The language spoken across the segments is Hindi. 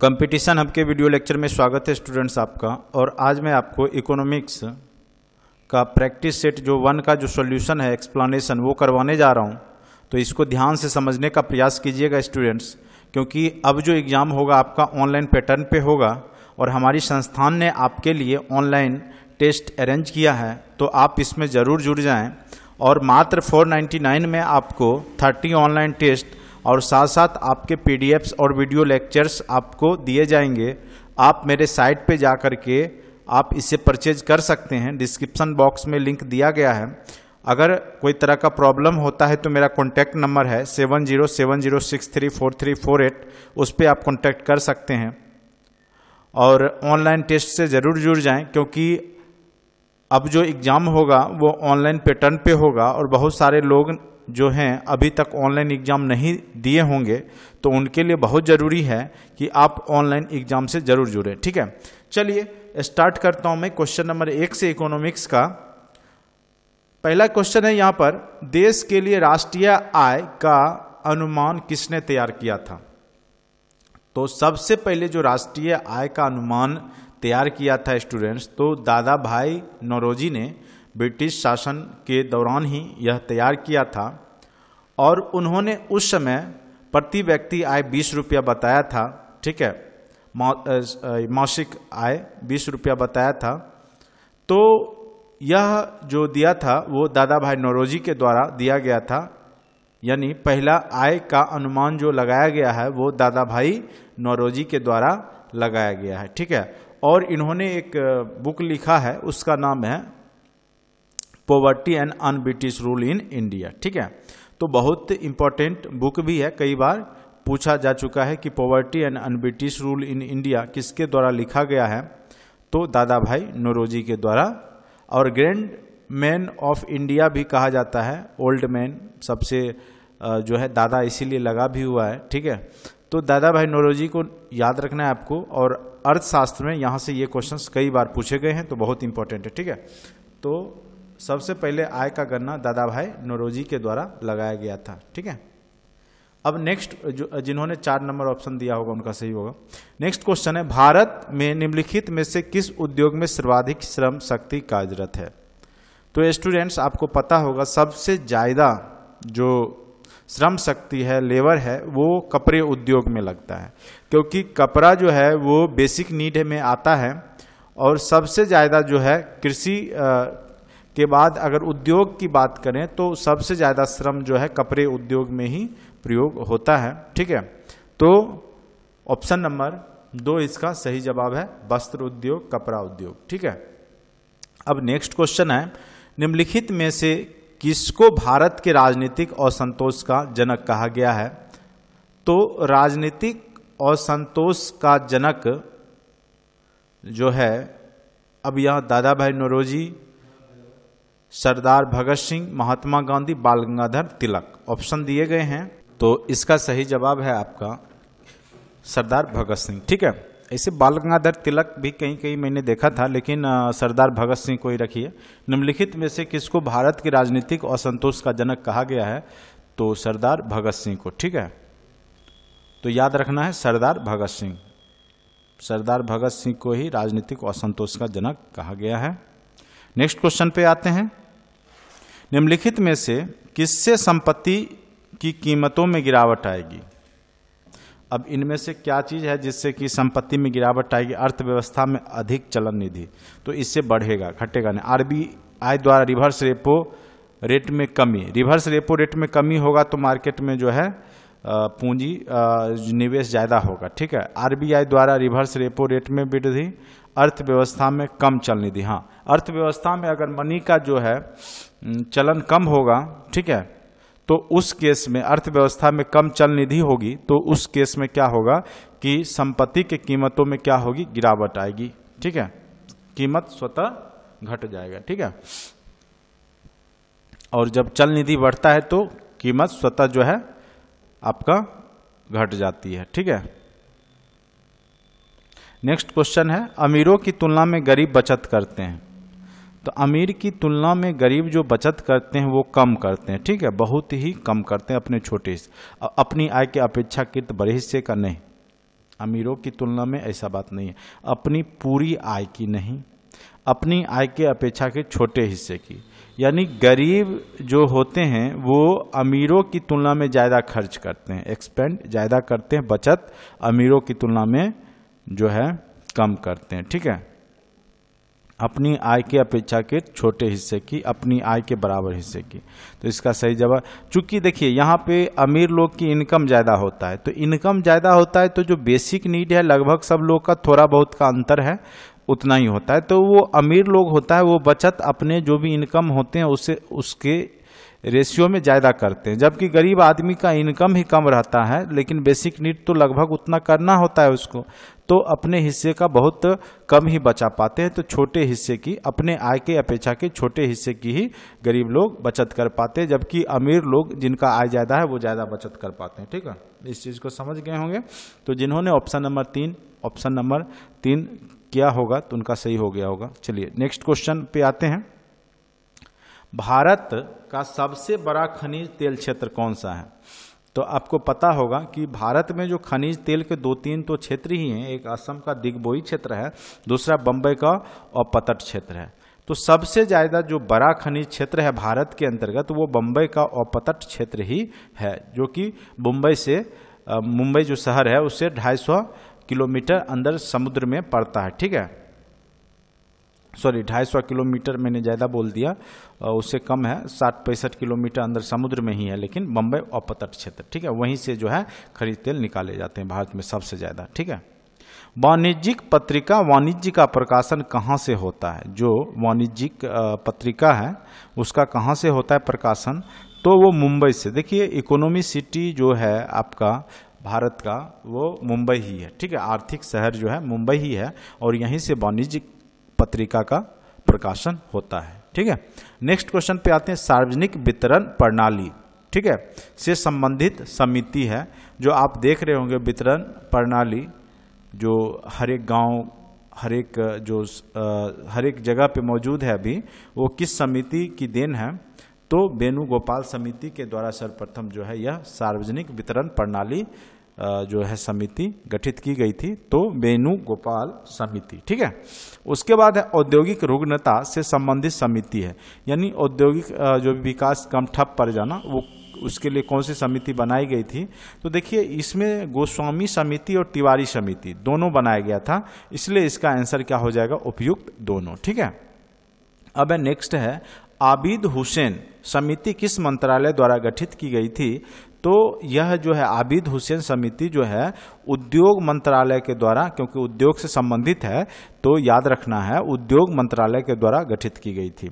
कंपटीशन हब के वीडियो लेक्चर में स्वागत है स्टूडेंट्स आपका और आज मैं आपको इकोनॉमिक्स का प्रैक्टिस सेट जो वन का जो सॉल्यूशन है एक्सप्लानेशन वो करवाने जा रहा हूँ तो इसको ध्यान से समझने का प्रयास कीजिएगा स्टूडेंट्स क्योंकि अब जो एग्ज़ाम होगा आपका ऑनलाइन पैटर्न पे होगा और हमारी संस्थान ने आपके लिए ऑनलाइन टेस्ट अरेंज किया है तो आप इसमें ज़रूर जुड़ जाएँ और मात्र फोर में आपको थर्टी ऑनलाइन टेस्ट और साथ साथ आपके पी और वीडियो लेक्चर्स आपको दिए जाएंगे आप मेरे साइट पे जा कर के आप इसे परचेज कर सकते हैं डिस्क्रिप्सन बॉक्स में लिंक दिया गया है अगर कोई तरह का प्रॉब्लम होता है तो मेरा कॉन्टैक्ट नंबर है seven zero seven zero six three four three four eight उस पर आप कॉन्टैक्ट कर सकते हैं और ऑनलाइन टेस्ट से ज़रूर जुड़ जाएं क्योंकि अब जो एग्ज़ाम होगा वो ऑनलाइन पैटर्न पे होगा और बहुत सारे लोग जो हैं अभी तक ऑनलाइन एग्ज़ाम नहीं दिए होंगे तो उनके लिए बहुत ज़रूरी है कि आप ऑनलाइन एग्ज़ाम से ज़रूर जुड़ें ठीक है चलिए स्टार्ट करता हूँ मैं क्वेश्चन नंबर एक से इकोनॉमिक्स का पहला क्वेश्चन है यहाँ पर देश के लिए राष्ट्रीय आय का अनुमान किसने तैयार किया था तो सबसे पहले जो राष्ट्रीय आय का अनुमान तैयार किया था स्टूडेंट्स तो दादा भाई नौरोजी ने ब्रिटिश शासन के दौरान ही यह तैयार किया था और उन्होंने उस समय प्रति व्यक्ति आय बीस रुपया बताया था ठीक है मासिक आय बीस रुपया बताया था तो यह जो दिया था वो दादा भाई नौरोजी के द्वारा दिया गया था यानी पहला आय का अनुमान जो लगाया गया है वो दादा भाई नौरोजी के द्वारा लगाया गया है ठीक है और इन्होंने एक बुक लिखा है उसका नाम है poverty and un British rule in India ठीक है तो बहुत इंपॉर्टेंट बुक भी है कई बार पूछा जा चुका है कि poverty and un British rule in India किसके द्वारा लिखा गया है तो दादा भाई नोरोजी के द्वारा और ग्रैंड मैन ऑफ इंडिया भी कहा जाता है ओल्ड मैन सबसे जो है दादा इसीलिए लगा भी हुआ है ठीक है तो दादा भाई नोरोजी को याद रखना है आपको और अर्थशास्त्र में यहाँ से ये क्वेश्चंस कई बार पूछे गए हैं तो बहुत इंपॉर्टेंट है ठीक है तो सबसे पहले आय का गणना दादा भाई नोरोजी के द्वारा लगाया गया था ठीक है अब नेक्स्ट जो जिन्होंने चार नंबर ऑप्शन दिया होगा उनका सही होगा नेक्स्ट क्वेश्चन है भारत में निम्नलिखित में से किस उद्योग में सर्वाधिक श्रम शक्ति कार्यरत है तो स्टूडेंट्स आपको पता होगा सबसे ज़्यादा जो श्रम शक्ति है लेबर है वो कपड़े उद्योग में लगता है क्योंकि कपड़ा जो है वो बेसिक नीड में आता है और सबसे ज़्यादा जो है कृषि के बाद अगर उद्योग की बात करें तो सबसे ज़्यादा श्रम जो है कपड़े उद्योग में ही प्रयोग होता है ठीक है तो ऑप्शन नंबर दो इसका सही जवाब है वस्त्र उद्योग कपड़ा उद्योग ठीक है अब नेक्स्ट क्वेश्चन है निम्नलिखित में से किसको भारत के राजनीतिक असंतोष का जनक कहा गया है तो राजनीतिक असंतोष का जनक जो है अब यहां दादा भाई नरोजी सरदार भगत सिंह महात्मा गांधी बाल गंगाधर तिलक ऑप्शन दिए गए हैं तो इसका सही जवाब है आपका सरदार भगत सिंह ठीक है ऐसे बाल गंगाधर तिलक भी कहीं कहीं मैंने देखा था लेकिन सरदार भगत सिंह को ही रखिए निम्नलिखित में से किसको भारत की राजनीतिक असंतोष का जनक कहा गया है तो सरदार भगत सिंह को ठीक है तो याद रखना है सरदार भगत सिंह सरदार भगत सिंह को ही राजनीतिक असंतोष का जनक कहा गया है नेक्स्ट क्वेश्चन पे आते हैं निम्नलिखित में से किससे संपत्ति की कीमतों में गिरावट आएगी अब इनमें से क्या चीज़ है जिससे कि संपत्ति में गिरावट आएगी अर्थव्यवस्था में अधिक चलन निधि तो इससे बढ़ेगा घटेगा नहीं आरबीआई द्वारा रिवर्स रेपो रेट में कमी रिवर्स रेपो रेट में कमी होगा तो मार्केट में जो है पूंजी निवेश ज़्यादा होगा ठीक है आरबीआई द्वारा रिवर्स रेपो रेट में वृद्धि अर्थव्यवस्था में कम चलने दी हाँ अर्थव्यवस्था में अगर मनी का जो है चलन कम होगा ठीक है तो उस केस में अर्थव्यवस्था में कम चल निधि होगी तो उस केस में क्या होगा कि संपत्ति के कीमतों में क्या होगी गिरावट आएगी ठीक है कीमत स्वतः घट जाएगा ठीक है और जब चल निधि बढ़ता है तो कीमत स्वतः जो है आपका घट जाती है ठीक है नेक्स्ट क्वेश्चन है अमीरों की तुलना में गरीब बचत करते हैं तो अमीर की तुलना में गरीब जो बचत करते हैं वो कम करते हैं ठीक है बहुत ही कम करते हैं अपने छोटे हिस्से अपनी आय के अपेक्षाकृत बड़े हिस्से का नहीं अमीरों की तुलना में ऐसा बात नहीं है अपनी पूरी आय की नहीं अपनी आय के अपेक्षा के छोटे हिस्से की यानी गरीब जो होते हैं वो अमीरों की तुलना में ज़्यादा खर्च करते हैं एक्सपेंड ज़्यादा करते हैं बचत अमीरों की तुलना में जो है कम करते हैं ठीक है अपनी आय के अपेक्षा के छोटे हिस्से की अपनी आय के बराबर हिस्से की तो इसका सही जवाब चूंकि देखिए यहाँ पे अमीर लोग की इनकम ज़्यादा होता है तो इनकम ज़्यादा होता है तो जो बेसिक नीड है लगभग सब लोग का थोड़ा बहुत का अंतर है उतना ही होता है तो वो अमीर लोग होता है वो बचत अपने जो भी इनकम होते हैं उसे उसके रेशियो में ज़्यादा करते हैं जबकि गरीब आदमी का इनकम ही कम रहता है लेकिन बेसिक नीड तो लगभग उतना करना होता है उसको तो अपने हिस्से का बहुत कम ही बचा पाते हैं तो छोटे हिस्से की अपने आय के अपेक्षा के छोटे हिस्से की ही गरीब लोग बचत कर पाते हैं जबकि अमीर लोग जिनका आय ज़्यादा है वो ज़्यादा बचत कर पाते हैं ठीक है इस चीज़ को समझ गए होंगे तो जिन्होंने ऑप्शन नंबर तीन ऑप्शन नंबर तीन किया होगा तो उनका सही हो गया होगा चलिए नेक्स्ट क्वेश्चन पे आते हैं भारत का सबसे बड़ा खनिज तेल क्षेत्र कौन सा है तो आपको पता होगा कि भारत में जो खनिज तेल के दो तीन तो क्षेत्र ही हैं एक असम का दिग्बोई क्षेत्र है दूसरा बम्बई का और पतट क्षेत्र है तो सबसे ज़्यादा जो बड़ा खनिज क्षेत्र है भारत के अंतर्गत वो बम्बई का अपतट क्षेत्र ही है जो कि मुंबई से मुंबई जो शहर है उससे ढाई सौ किलोमीटर अंदर समुद्र में पड़ता है ठीक है सॉरी ढाई सौ किलोमीटर मैंने ज़्यादा बोल दिया उससे कम है साठ पैंसठ किलोमीटर अंदर समुद्र में ही है लेकिन बम्बई अपतट क्षेत्र ठीक है वहीं से जो है खरीद तेल निकाले जाते हैं भारत में सबसे ज़्यादा ठीक है वाणिज्यिक पत्रिका वाणिज्य का प्रकाशन कहाँ से होता है जो वाणिज्यिक पत्रिका है उसका कहाँ से होता है प्रकाशन तो वो मुंबई से देखिए इकोनॉमी सिटी जो है आपका भारत का वो मुंबई ही है ठीक है आर्थिक शहर जो है मुंबई ही है और यहीं से वाणिज्यिक पत्रिका का प्रकाशन होता है ठीक है नेक्स्ट क्वेश्चन पे आते हैं सार्वजनिक वितरण प्रणाली ठीक है से संबंधित समिति है जो आप देख रहे होंगे वितरण प्रणाली जो हर एक गाँव हर एक जो हर एक जगह पे मौजूद है अभी वो किस समिति की देन है तो वेणुगोपाल समिति के द्वारा सर्वप्रथम जो है यह सार्वजनिक वितरण प्रणाली जो है समिति गठित की गई थी तो वेणुगोपाल समिति ठीक है उसके बाद है औद्योगिक रुग्णता से संबंधित समिति है यानी औद्योगिक जो विकास कम ठप पड़ जाना वो उसके लिए कौन सी समिति बनाई गई थी तो देखिए इसमें गोस्वामी समिति और तिवारी समिति दोनों बनाया गया था इसलिए इसका आंसर क्या हो जाएगा उपयुक्त दोनों ठीक है अब नेक्स्ट है आबिद हुसैन समिति किस मंत्रालय द्वारा गठित की गई थी तो यह जो है आबिद हुसैन समिति जो है उद्योग मंत्रालय के द्वारा क्योंकि उद्योग से संबंधित है तो याद रखना है उद्योग मंत्रालय के द्वारा गठित की गई थी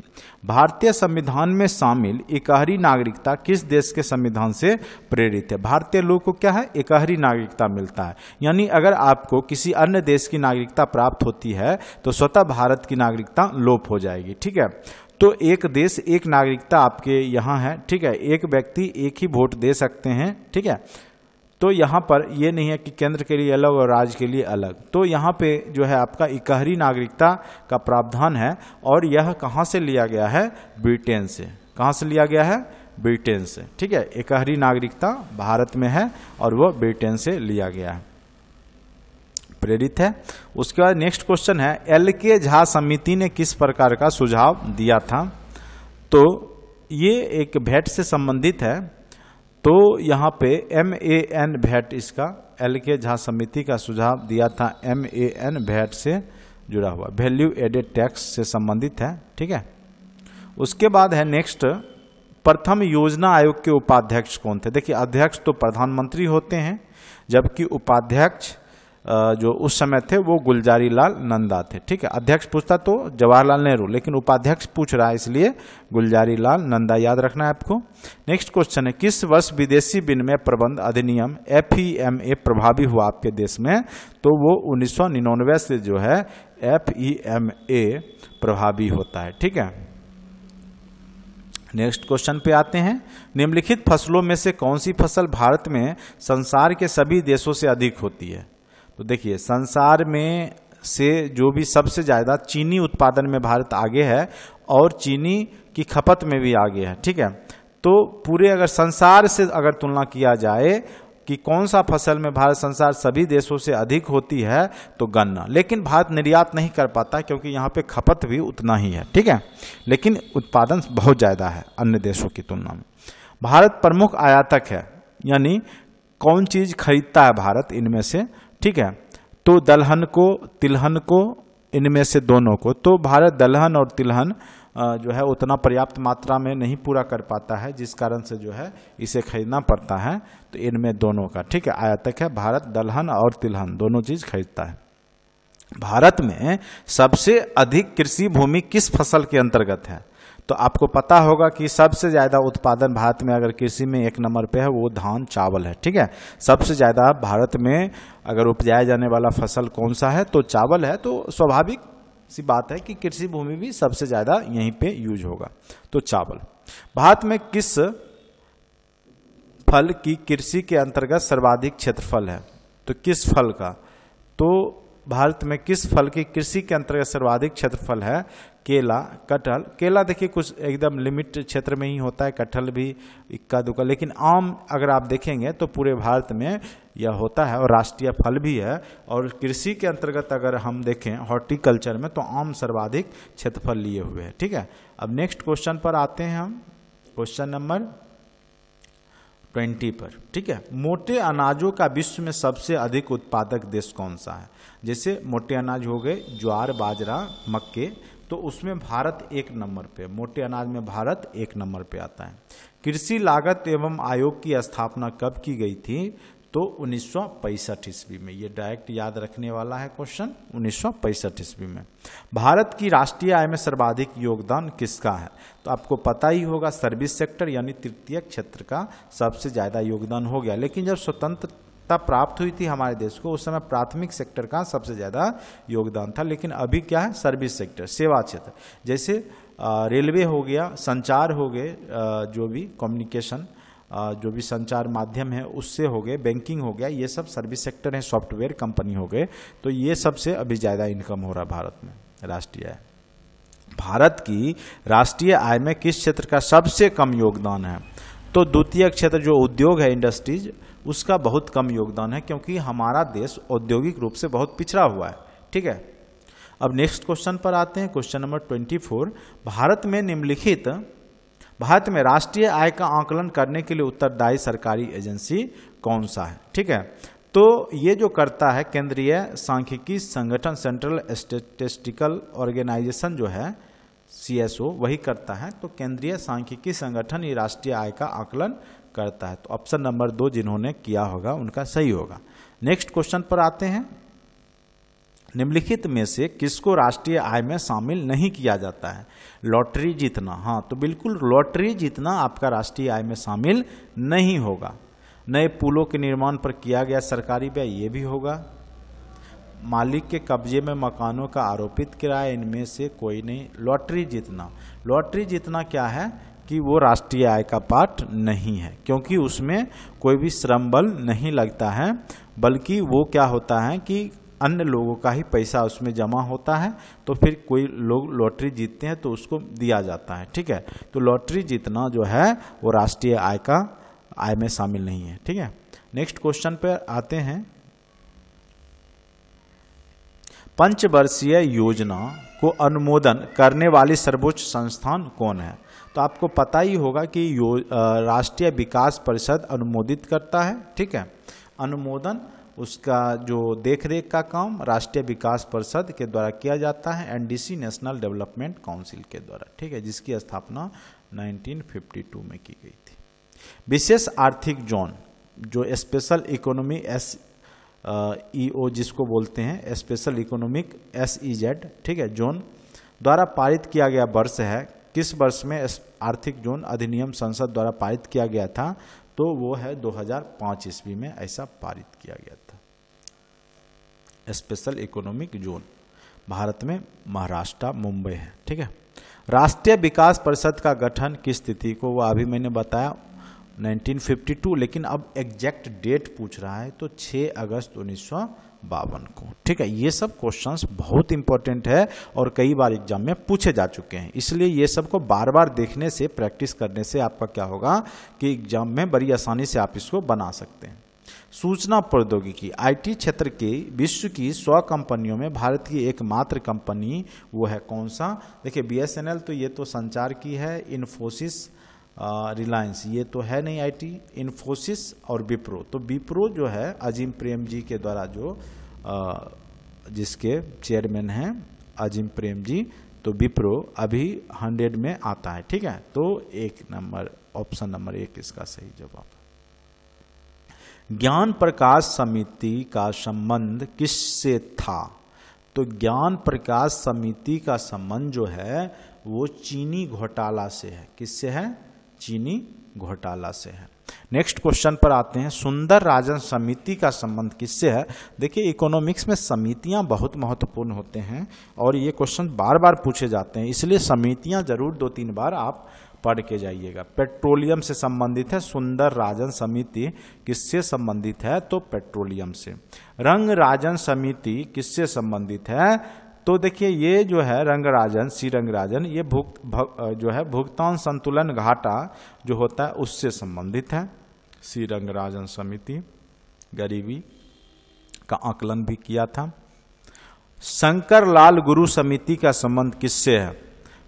भारतीय संविधान में शामिल एकहरी नागरिकता किस देश के संविधान से प्रेरित है भारतीय लोग को क्या है एकहरी नागरिकता मिलता है यानी अगर आपको किसी अन्य देश की नागरिकता प्राप्त होती है तो स्वतः भारत की नागरिकता लोप हो जाएगी ठीक है तो एक देश एक नागरिकता आपके यहाँ है ठीक है एक व्यक्ति एक ही वोट दे सकते हैं ठीक है तो यहाँ पर ये नहीं है कि केंद्र के लिए अलग और राज्य के लिए अलग तो यहाँ पे जो है आपका इकहरी नागरिकता का प्रावधान है और यह कहाँ से लिया गया है ब्रिटेन से कहाँ से लिया गया है ब्रिटेन से ठीक है इकहरी नागरिकता भारत में है और वह ब्रिटेन से लिया गया है प्रेरित है उसके बाद नेक्स्ट क्वेश्चन है एल के झा समिति ने किस प्रकार का सुझाव दिया था तो ये एक भेट से संबंधित है तो यहाँ पे एम ए एन भेट इसका एल के झा समिति का सुझाव दिया था एम ए एन भेट से जुड़ा हुआ वैल्यू एडेड टैक्स से संबंधित है ठीक है उसके बाद है नेक्स्ट प्रथम योजना आयोग के उपाध्यक्ष कौन थे देखिए अध्यक्ष तो प्रधानमंत्री होते हैं जबकि उपाध्यक्ष जो उस समय थे वो गुलजारी लाल नंदा थे ठीक है अध्यक्ष पूछता तो जवाहरलाल नेहरू लेकिन उपाध्यक्ष पूछ रहा है इसलिए गुलजारी लाल नंदा याद रखना है आपको नेक्स्ट क्वेश्चन है किस वर्ष विदेशी विनिमय प्रबंध अधिनियम एफ ई एम ए प्रभावी हुआ आपके देश में तो वो उन्नीस से जो है एफ ई एम ए प्रभावी होता है ठीक है नेक्स्ट क्वेश्चन पे आते हैं निम्नलिखित फसलों में से कौन सी फसल भारत में संसार के सभी देशों से अधिक होती है तो देखिए संसार में से जो भी सबसे ज़्यादा चीनी उत्पादन में भारत आगे है और चीनी की खपत में भी आगे है ठीक है तो पूरे अगर संसार से अगर तुलना किया जाए कि कौन सा फसल में भारत संसार सभी देशों से अधिक होती है तो गन्ना लेकिन भारत निर्यात नहीं कर पाता क्योंकि यहाँ पे खपत भी उतना ही है ठीक है लेकिन उत्पादन बहुत ज़्यादा है अन्य देशों की तुलना में भारत प्रमुख आयातक है यानी कौन चीज़ खरीदता है भारत इनमें से ठीक है तो दलहन को तिलहन को इनमें से दोनों को तो भारत दलहन और तिलहन जो है उतना पर्याप्त मात्रा में नहीं पूरा कर पाता है जिस कारण से जो है इसे खरीदना पड़ता है तो इनमें दोनों का ठीक है आयातक है भारत दलहन और तिलहन दोनों चीज़ खरीदता है भारत में सबसे अधिक कृषि भूमि किस फसल के अंतर्गत है तो आपको पता होगा कि सबसे ज़्यादा उत्पादन भारत में अगर कृषि में एक नंबर पे है वो धान चावल है ठीक है सबसे ज़्यादा भारत में अगर उपजाया जाने वाला फसल कौन सा है तो चावल है तो स्वाभाविक सी बात है कि कृषि भूमि भी सबसे ज़्यादा यहीं पे यूज होगा तो चावल भारत में किस फल की कृषि के अंतर्गत सर्वाधिक क्षेत्रफल है तो किस फल का तो भारत में किस फल की कृषि के अंतर्गत सर्वाधिक क्षेत्रफल है केला कटहल केला देखिए कुछ एकदम लिमिट क्षेत्र में ही होता है कटहल भी इक्का दुक्का लेकिन आम अगर आप देखेंगे तो पूरे भारत में यह होता है और राष्ट्रीय फल भी है और कृषि के अंतर्गत अगर हम देखें हॉर्टिकल्चर में तो आम सर्वाधिक क्षेत्रफल लिए हुए हैं ठीक है अब नेक्स्ट क्वेश्चन पर आते हैं हम क्वेश्चन नंबर ट्वेंटी पर ठीक है मोटे अनाजों का विश्व में सबसे अधिक उत्पादक देश कौन सा है जैसे मोटे अनाज हो गए ज्वार बाजरा मक्के तो उसमें भारत एक नंबर पे मोटे अनाज में भारत एक नंबर पे आता है कृषि लागत एवं आयोग की स्थापना कब की गई थी तो उन्नीस ईस्वी में ये डायरेक्ट याद रखने वाला है क्वेश्चन उन्नीस ईस्वी में भारत की राष्ट्रीय आय में सर्वाधिक योगदान किसका है तो आपको पता ही होगा सर्विस सेक्टर यानी तृतीय क्षेत्र का सबसे ज़्यादा योगदान हो गया लेकिन जब स्वतंत्र तब प्राप्त हुई थी हमारे देश को उस समय प्राथमिक सेक्टर का सबसे ज़्यादा योगदान था लेकिन अभी क्या है सर्विस सेक्टर सेवा क्षेत्र जैसे रेलवे हो गया संचार हो गए जो भी कम्युनिकेशन जो भी संचार माध्यम है उससे हो गए बैंकिंग हो गया ये सब सर्विस सेक्टर हैं सॉफ्टवेयर कंपनी हो गए तो ये सबसे अभी ज़्यादा इनकम हो रहा भारत में राष्ट्रीय आय भारत की राष्ट्रीय आय में किस क्षेत्र का सबसे कम योगदान है तो द्वितीय क्षेत्र जो उद्योग है इंडस्ट्रीज उसका बहुत कम योगदान है क्योंकि हमारा देश औद्योगिक रूप से बहुत पिछड़ा हुआ है ठीक है अब नेक्स्ट क्वेश्चन पर आते हैं question number twenty four Bharat में निम्नलिखित भारत में राष्ट्रीय आय का आंकलन करने के लिए उत्तरदायी सरकारी एजेंसी कौन सा है ठीक है तो ये जो करता है केंद्रीय सांख्यिकी संगठन सेंट्रल स्टेटिस्टिकल ऑर्गेनाइजेशन जो है सी वही करता है तो केंद्रीय सांख्यिकी संगठन ये राष्ट्रीय आय का आकलन करता है तो ऑप्शन नंबर दो जिन्होंने किया होगा उनका सही होगा नेक्स्ट क्वेश्चन पर आते हैं निम्नलिखित में से किसको राष्ट्रीय आय में शामिल नहीं किया जाता है लॉटरी जीतना हाँ तो बिल्कुल लॉटरी जीतना आपका राष्ट्रीय आय में शामिल नहीं होगा नए पुलों के निर्माण पर किया गया सरकारी व्यय ये भी होगा मालिक के कब्जे में मकानों का आरोपित किराया इनमें से कोई नहीं लॉटरी जीतना लॉटरी जीतना क्या है कि वो राष्ट्रीय आय का पार्ट नहीं है क्योंकि उसमें कोई भी श्रम बल नहीं लगता है बल्कि वो क्या होता है कि अन्य लोगों का ही पैसा उसमें जमा होता है तो फिर कोई लोग लॉटरी जीतते हैं तो उसको दिया जाता है ठीक है तो लॉटरी जीतना जो है वो राष्ट्रीय आय का आय में शामिल नहीं है ठीक है नेक्स्ट क्वेश्चन पर आते हैं पंचवर्षीय योजना को अनुमोदन करने वाली सर्वोच्च संस्थान कौन है तो आपको पता ही होगा कि राष्ट्रीय विकास परिषद अनुमोदित करता है ठीक है अनुमोदन उसका जो देख रेख का काम राष्ट्रीय विकास परिषद के द्वारा किया जाता है एनडीसी नेशनल डेवलपमेंट काउंसिल के द्वारा ठीक है जिसकी स्थापना 1952 में की गई थी विशेष आर्थिक जोन जो special economy E O e जिसको बोलते हैं special economic S E Z ठीक है जोन द्वारा पारित किया गया वर्ष है किस वर्ष में आर्थिक जोन अधिनियम संसद द्वारा पारित किया गया था तो वो है 2005 ईस्वी में ऐसा पारित किया गया था स्पेशल इकोनॉमिक जोन भारत में महाराष्ट्र मुंबई है ठीक है राष्ट्रीय विकास परिषद का गठन किस स्थिति को वो अभी मैंने बताया 1952 लेकिन अब एग्जैक्ट डेट पूछ रहा है तो 6 अगस्त उन्नीस बावन को ठीक है ये सब क्वेश्चंस बहुत इंपॉर्टेंट है और कई बार एग्जाम में पूछे जा चुके हैं इसलिए ये सब को बार बार देखने से प्रैक्टिस करने से आपका क्या होगा कि एग्जाम में बड़ी आसानी से आप इसको बना सकते हैं सूचना प्रौद्योगिकी आईटी क्षेत्र के विश्व की सौ कंपनियों में भारत की एकमात्र कंपनी वो है कौन सा देखिए बीएसएनएल तो ये तो संचार की है इन्फोसिस रिलायंस ये तो है नहीं आईटी इन्फोसिस और विप्रो तो विप्रो जो है अजीम प्रेम जी के द्वारा जो आ, जिसके चेयरमैन हैं अजीम प्रेम जी तो विप्रो अभी हंड्रेड में आता है ठीक है तो एक नंबर ऑप्शन नंबर एक इसका सही जवाब ज्ञान प्रकाश समिति का संबंध किससे था तो ज्ञान प्रकाश समिति का संबंध जो है वो चीनी घोटाला से है किससे है चीनी घोटाला से है नेक्स्ट क्वेश्चन पर आते हैं सुंदर राजन समिति का संबंध किससे है देखिए इकोनॉमिक्स में समितियां बहुत महत्वपूर्ण होते हैं और ये क्वेश्चन बार बार पूछे जाते हैं इसलिए समितियां जरूर दो तीन बार आप पढ़ के जाइएगा पेट्रोलियम से संबंधित है सुंदर राजन समिति किससे संबंधित है तो पेट्रोलियम से रंग राजन समिति किससे संबंधित है तो देखिए ये जो है रंगराजन सी रंगराजन ये भुक, भग, जो है भुगतान संतुलन घाटा जो होता है उससे संबंधित है सी रंगराजन समिति गरीबी का आकलन भी किया था शंकर लाल गुरु समिति का संबंध किससे है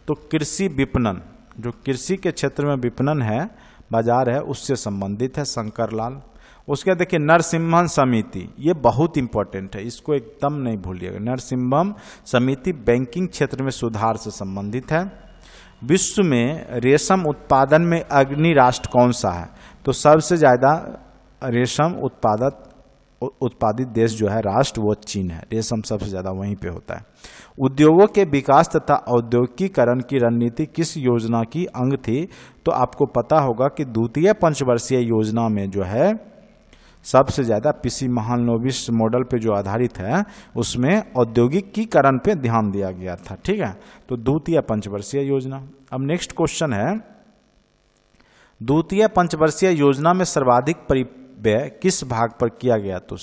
तो कृषि विपणन जो कृषि के क्षेत्र में विपणन है बाजार है उससे संबंधित है शंकर लाल उसके बाद देखिए नरसिम्हन समिति ये बहुत इंपॉर्टेंट है इसको एकदम नहीं भूलिएगा नरसिम्हम समिति बैंकिंग क्षेत्र में सुधार से संबंधित है विश्व में रेशम उत्पादन में अग्नि राष्ट्र कौन सा है तो सबसे ज़्यादा रेशम उत्पादक उत्पादित देश जो है राष्ट्र वो चीन है रेशम सबसे ज़्यादा वहीं पे होता है उद्योगों के विकास तथा औद्योगिकीकरण की रणनीति किस योजना की अंग थी तो आपको पता होगा कि द्वितीय पंचवर्षीय योजना में जो है सबसे ज़्यादा पीसी महान नोविस मॉडल पे जो आधारित है उसमें औद्योगिकीकरण पे ध्यान दिया गया था ठीक है तो द्वितीय पंचवर्षीय योजना अब नेक्स्ट क्वेश्चन है द्वितीय पंचवर्षीय योजना में सर्वाधिक परिव्यय किस भाग पर किया गया तो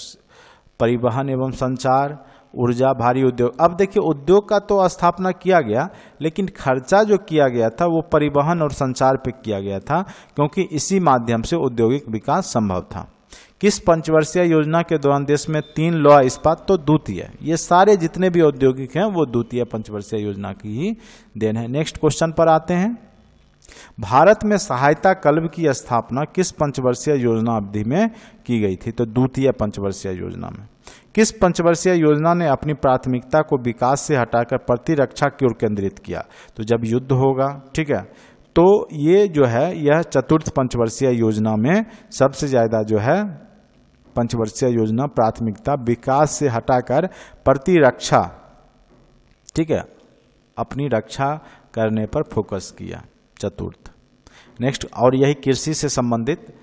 परिवहन एवं संचार ऊर्जा भारी उद्योग अब देखिए उद्योग का तो स्थापना किया गया लेकिन खर्चा जो किया गया था वो परिवहन और संचार पे किया गया था क्योंकि इसी माध्यम से औद्योगिक विकास संभव था किस पंचवर्षीय योजना के दौरान देश में तीन लौह इस्पात तो द्वितीय ये सारे जितने भी औद्योगिक हैं वो द्वितीय पंचवर्षीय योजना की ही देन है नेक्स्ट क्वेश्चन पर आते हैं भारत में सहायता कल्ब की स्थापना किस पंचवर्षीय योजना अवधि में की गई थी तो द्वितीय पंचवर्षीय योजना में किस पंचवर्षीय योजना ने अपनी प्राथमिकता को विकास से हटाकर प्रतिरक्षा की ओर केंद्रित किया तो जब युद्ध होगा ठीक है तो ये जो है यह चतुर्थ पंचवर्षीय योजना में सबसे ज़्यादा जो है पंचवर्षीय योजना प्राथमिकता विकास से हटाकर प्रतिरक्षा ठीक है अपनी रक्षा करने पर फोकस किया चतुर्थ नेक्स्ट और यही कृषि से संबंधित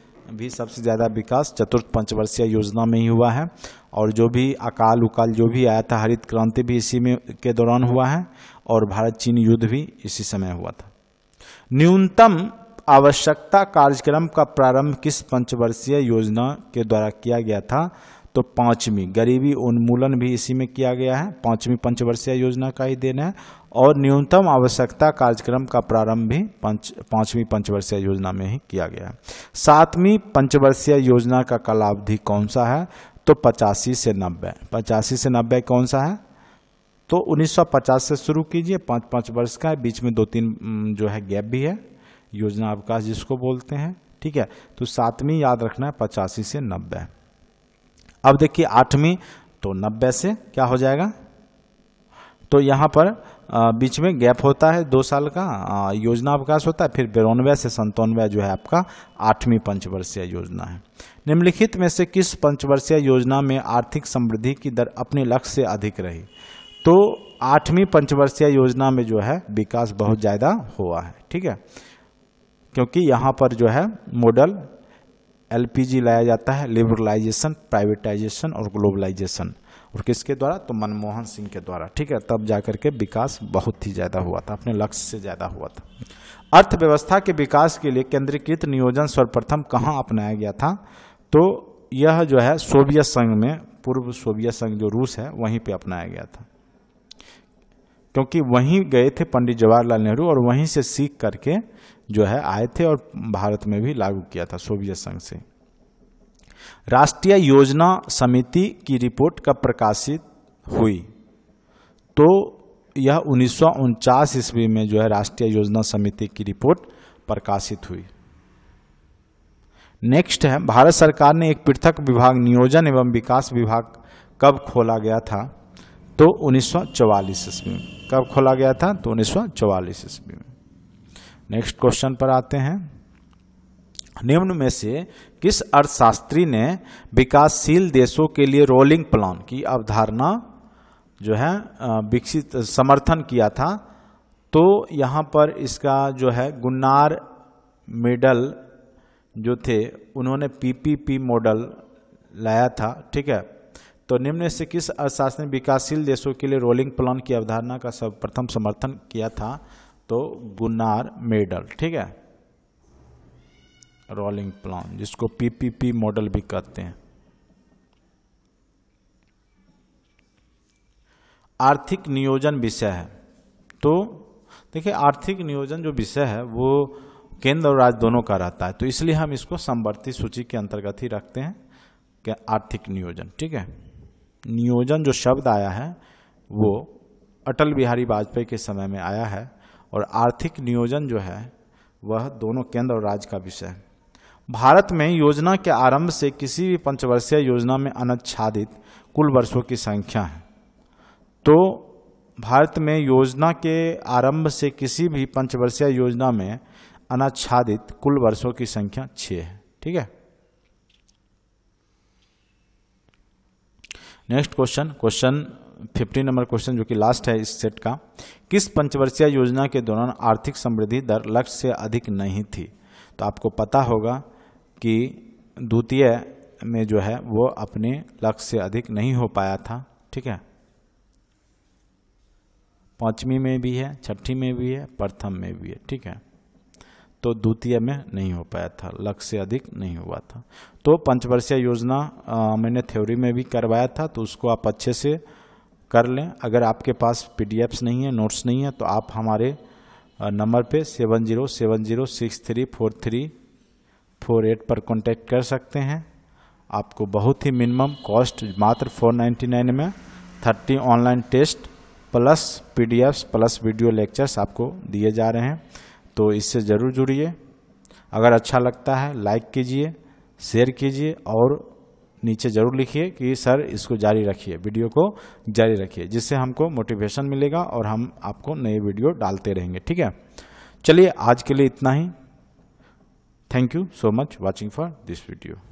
भी सबसे ज़्यादा विकास चतुर्थ पंचवर्षीय योजना में ही हुआ है और जो भी अकाल उकाल जो भी आया था हरित क्रांति भी इसी में के दौरान हुआ है और भारत चीन युद्ध भी इसी समय हुआ था न्यूनतम आवश्यकता कार्यक्रम का प्रारंभ किस पंचवर्षीय योजना के द्वारा किया गया था तो पांचवी गरीबी उन्मूलन भी इसी में किया गया है पांचवी पंचवर्षीय योजना का ही देन है और न्यूनतम आवश्यकता कार्यक्रम का प्रारंभ भी पंच पांचवी पंचवर्षीय योजना में ही किया गया है सातवीं पंचवर्षीय योजना का कालावधि कौन सा है तो पचासी से नब्बे पचासी से नब्बे कौन सा है तो 1950 से शुरू कीजिए पाँच पाँच वर्ष का है बीच में दो तीन जो है गैप भी है योजना अवकाश जिसको बोलते हैं ठीक है तो सातवीं याद रखना है पचासी से नब्बे अब देखिए आठवीं तो नब्बे से क्या हो जाएगा तो यहाँ पर बीच में गैप होता है दो साल का योजना अवकाश होता है फिर बिरानवे से संतानवे जो है आपका आठवीं पंचवर्षीय योजना है निम्नलिखित में से किस पंचवर्षीय योजना में आर्थिक समृद्धि की दर अपने लक्ष्य से अधिक रही तो आठवीं पंचवर्षीय योजना में जो है विकास बहुत ज़्यादा हुआ है ठीक है क्योंकि यहाँ पर जो है मॉडल एलपीजी लाया जाता है लिबरलाइजेशन प्राइवेटाइजेशन और ग्लोबलाइजेशन और किसके द्वारा तो मनमोहन सिंह के द्वारा ठीक है तब जाकर के विकास बहुत ही ज़्यादा हुआ था अपने लक्ष्य से ज़्यादा हुआ था अर्थव्यवस्था के विकास के लिए केंद्रीकृत नियोजन सर्वप्रथम कहाँ अपनाया गया था तो यह जो है सोवियत संघ में पूर्व सोवियत संघ जो रूस है वहीं पे अपनाया गया था क्योंकि वहीं गए थे पंडित जवाहरलाल नेहरू और वहीं से सीख करके जो है आए थे और भारत में भी लागू किया था सोवियत संघ से राष्ट्रीय योजना समिति की रिपोर्ट कब प्रकाशित हुई तो यह उन्नीस ईस्वी में जो है राष्ट्रीय योजना समिति की रिपोर्ट प्रकाशित हुई नेक्स्ट है भारत सरकार ने एक पृथक विभाग नियोजन एवं विकास विभाग कब खोला गया था तो उन्नीस ईस्वी में कब खोला गया था तो उन्नीस ईस्वी में नेक्स्ट क्वेश्चन पर आते हैं निम्न में से किस अर्थशास्त्री ने विकासशील देशों के लिए रोलिंग प्लान की अवधारणा जो है विकसित समर्थन किया था तो यहाँ पर इसका जो है गुन्नार मेडल जो थे उन्होंने पीपीपी मॉडल लाया था ठीक है तो निम्न से किस अर्थशास्त्र ने विकासशील देशों के लिए रोलिंग प्लान की अवधारणा का सर्वप्रथम समर्थन किया था तो गुनार मेडल ठीक है रोलिंग प्लान जिसको पीपीपी मॉडल भी कहते हैं आर्थिक नियोजन विषय है तो देखिए आर्थिक नियोजन जो विषय है वो केंद्र और राज्य दोनों का रहता है तो इसलिए हम इसको समवर्ती सूची के अंतर्गत ही रखते हैं कि आर्थिक नियोजन ठीक है नियोजन जो शब्द आया है वो अटल बिहारी वाजपेयी के समय में आया है और आर्थिक नियोजन जो है वह दोनों केंद्र और राज्य का विषय है भारत में योजना के आरंभ से किसी भी पंचवर्षीय योजना में अनच्छादित कुल वर्षों की संख्या है तो भारत में योजना के आरंभ से किसी भी पंचवर्षीय योजना में अनच्छादित कुल वर्षों की संख्या छः है ठीक है next question question fifteen number question जो कि लास्ट है इस सेट का किस पंचवर्षीय योजना के दौरान आर्थिक समृद्धि दर लक्ष्य से अधिक नहीं थी तो आपको पता होगा कि द्वितीय में जो है वो अपने लक्ष्य से अधिक नहीं हो पाया था ठीक है पांचवी में भी है छठी में भी है प्रथम में भी है ठीक है तो द्वितीय में नहीं हो पाया था लक्ष्य से अधिक नहीं हुआ था तो पंचवर्षीय योजना आ, मैंने थ्योरी में भी करवाया था तो उसको आप अच्छे से कर लें अगर आपके पास पी नहीं है नोट्स नहीं है तो आप हमारे नंबर पे seven zero seven zero six three four three four eight पर कांटेक्ट कर सकते हैं आपको बहुत ही मिनिमम कॉस्ट मात्र फोर नाइन्टी नाइन में thirty online test plus PDFs plus video lectures आपको दिए जा रहे हैं तो इससे ज़रूर जुड़िए अगर अच्छा लगता है लाइक कीजिए शेयर कीजिए और नीचे ज़रूर लिखिए कि सर इसको जारी रखिए वीडियो को जारी रखिए जिससे हमको मोटिवेशन मिलेगा और हम आपको नए वीडियो डालते रहेंगे ठीक है चलिए आज के लिए इतना ही thank you so much watching for this video